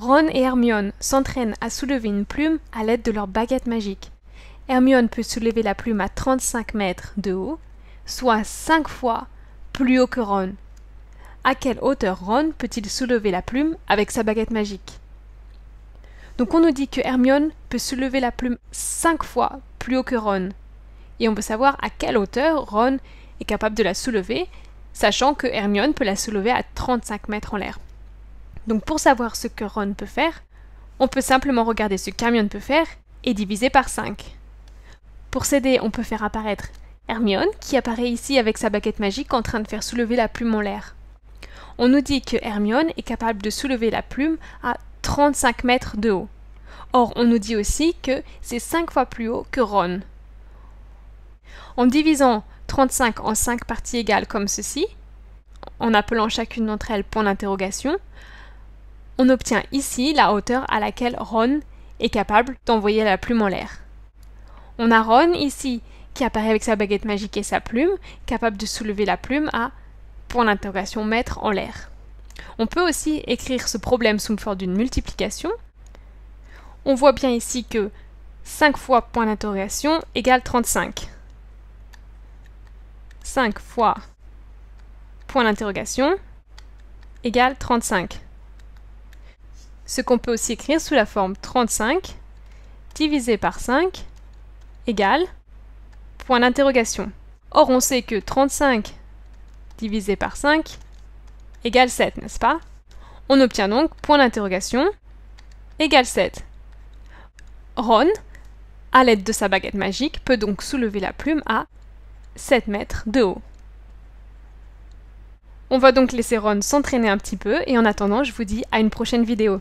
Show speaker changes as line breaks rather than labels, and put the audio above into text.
Ron et Hermione s'entraînent à soulever une plume à l'aide de leur baguette magique. Hermione peut soulever la plume à 35 mètres de haut, soit 5 fois plus haut que Ron. À quelle hauteur Ron peut-il soulever la plume avec sa baguette magique Donc on nous dit que Hermione peut soulever la plume 5 fois plus haut que Ron. Et on veut savoir à quelle hauteur Ron est capable de la soulever, sachant que Hermione peut la soulever à 35 mètres en l'air. Donc pour savoir ce que Ron peut faire, on peut simplement regarder ce qu'Hermione peut faire et diviser par 5. Pour s'aider, on peut faire apparaître Hermione, qui apparaît ici avec sa baguette magique en train de faire soulever la plume en l'air. On nous dit que Hermione est capable de soulever la plume à 35 mètres de haut. Or, on nous dit aussi que c'est 5 fois plus haut que Ron. En divisant 35 en 5 parties égales comme ceci, en appelant chacune d'entre elles point d'interrogation, on obtient ici la hauteur à laquelle Ron est capable d'envoyer la plume en l'air. On a Ron ici qui apparaît avec sa baguette magique et sa plume, capable de soulever la plume à, pour d'interrogation mètre en l'air. On peut aussi écrire ce problème sous forme d'une multiplication. On voit bien ici que 5 fois point d'interrogation égale 35. 5 fois point d'interrogation égale 35 ce qu'on peut aussi écrire sous la forme 35 divisé par 5 égale point d'interrogation. Or, on sait que 35 divisé par 5 égale 7, n'est-ce pas On obtient donc point d'interrogation égale 7. Ron, à l'aide de sa baguette magique, peut donc soulever la plume à 7 mètres de haut. On va donc laisser Ron s'entraîner un petit peu et en attendant, je vous dis à une prochaine vidéo.